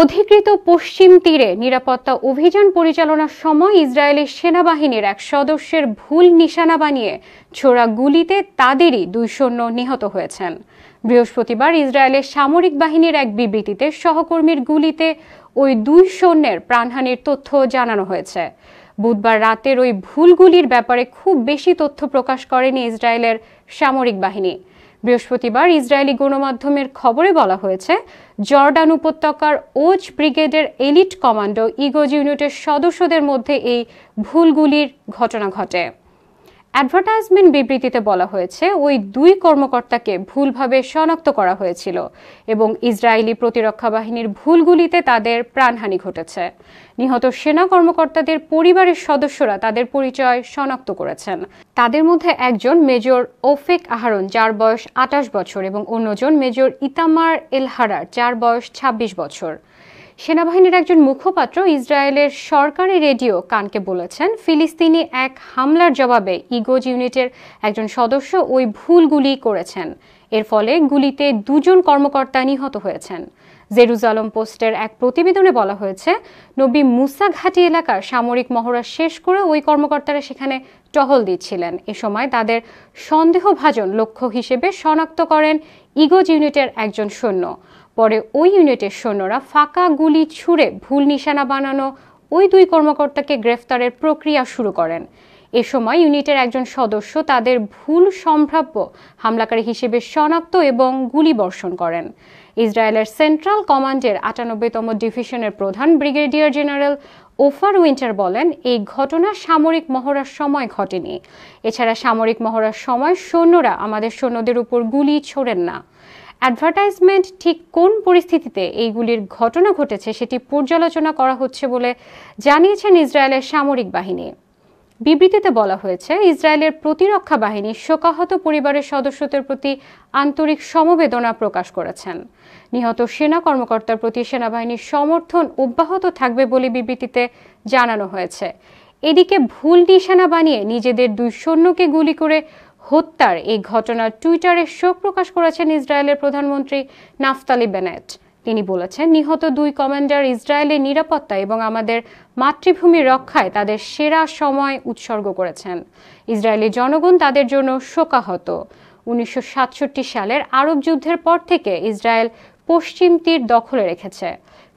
অধিকৃত পশ্চিম তীরে নিরাপত্তা অভিযান পরিচালনার সময় ইসরায়েলের সেনাবাহিনীর এক সদস্যের ভুল নিশানা বানিয়ে ছোড়া গুলিতে তাদেরই দুই সৈন্য নিহত হয়েছেন বৃহস্পতিবার ইসরায়েলের সামরিক বাহিনীর এক বিবৃতিতে সহকর্মীর গুলিতে ওই দুই সৈন্যের প্রাণহানির তথ্য জানানো হয়েছে বুধবার রাতের ওই ভুলগুলির ব্যাপারে খুব বেশি তথ্য প্রকাশ করেনি ইসরায়েলের সামরিক বাহিনী বৃহস্পতিবার ইসরায়েলি গণমাধ্যমের খবরে বলা হয়েছে জর্ডান উপত্যকার ওজ ব্রিগেডের এলিট কমান্ডো ইগোজ ইউনিটের সদস্যদের মধ্যে এই ভুলগুলির ঘটনা ঘটে অ্যাডভার্টাইজমেন্ট বিবৃতিতে বলা হয়েছে ওই দুই কর্মকর্তাকে ভুলভাবে শনাক্ত করা হয়েছিল এবং ইসরায়েলি প্রতিরক্ষা বাহিনীর ভুলগুলিতে তাদের প্রাণহানি ঘটেছে নিহত সেনা কর্মকর্তাদের পরিবারের সদস্যরা তাদের পরিচয় শনাক্ত করেছেন তাদের মধ্যে একজন মেজর ওফেক আহারন যার বয়স আটাশ বছর এবং অন্যজন মেজর ইতামার এলহারার যার বয়স ২৬ বছর সেনাবাহিনীর একজন মুখপাত্র ইসরায়েলের সরকারি রেডিও কানকে বলেছেন ফিলিস্তিনি এক হামলার জবাবে ইগোজ ইউনিটের একজন সদস্য ওই ভুলগুলি করেছেন এর ফলে গুলিতে দুজন কর্মকর্তা নিহত হয়েছেন জেরুজালম পোস্টের এক প্রতিবেদনে বলা হয়েছে নবী মুসা ঘাটি এলাকার সামরিক মহড়া শেষ করে ওই কর্মকর্তারা সেখানে টহল দিচ্ছিলেন এ সময় তাদের সন্দেহভাজন লক্ষ্য হিসেবে শনাক্ত করেন ইগোজ ইউনিটের একজন সৈন্য পরে ওই ইউনিটের সৈন্যরা ফাঁকা গুলি ছুড়ে ভুল নিশানা বানানো ওই দুই কর্মকর্তাকে গ্রেফতারের প্রক্রিয়া শুরু করেন এ সময় ইউনিটের একজন সদস্য তাদের ভুল সম্ভাব্য হামলাকারী হিসেবে শনাক্ত এবং গুলি বর্ষণ করেন ইসরায়েলের সেন্ট্রাল কমান্ডের আটানব্বইতম ডিভিশনের প্রধান ব্রিগেডিয়ার জেনারেল ওফার উইন্টার বলেন এই ঘটনা সামরিক মহড়ার সময় ঘটেনি এছাড়া সামরিক মহড়ার সময় সৈন্যরা আমাদের সৈন্যদের উপর গুলি ছোড়েন না অ্যাডভার্টাইজমেন্ট ঠিক কোন পরিস্থিতিতে এইগুলির ঘটনা ঘটেছে সেটি পর্যালোচনা করা হচ্ছে বলে জানিয়েছেন ইসরায়েলের সামরিক বাহিনী বিবৃতিতে বলা হয়েছে ইসরায়েলের প্রতিরক্ষা বাহিনী শোকাহত পরিবারের সদস্যদের প্রতি আন্তরিক সমবেদনা প্রকাশ করেছেন নিহত সেনা কর্মকর্তার প্রতি সেনাবাহিনীর সমর্থন অব্যাহত থাকবে বলে বিবৃতিতে জানানো হয়েছে এদিকে ভুল নিশানা বানিয়ে নিজেদের দুই সৈন্যকে গুলি করে হত্যার এই ঘটনার টুইটারে শোক প্রকাশ করেছেন ইসরায়েলের প্রধানমন্ত্রী নাফতালি বেনেট তিনি বলেছেন নিহত দুই কমান্ডার ইসরায়েলের নিরাপত্তা এবং আমাদের মাতৃভূমি রক্ষায় তাদের সেরা সময় উৎসর্গ করেছেন ইসরায়েলি জনগণ তাদের জন্য শোকাহত উনিশশো সালের আরব যুদ্ধের পর থেকে ইসরায়েল পশ্চিম তীর দখলে রেখেছে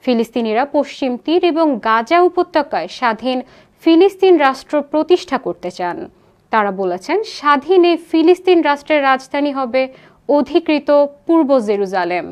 ফিলিস্তিনিরা পশ্চিম তীর এবং গাজা উপত্যকায় স্বাধীন ফিলিস্তিন রাষ্ট্র প্রতিষ্ঠা করতে চান তারা বলেছেন স্বাধীন এই ফিলিস্তিন রাষ্ট্রের রাজধানী হবে অধিকৃত পূর্ব জেরুজালেম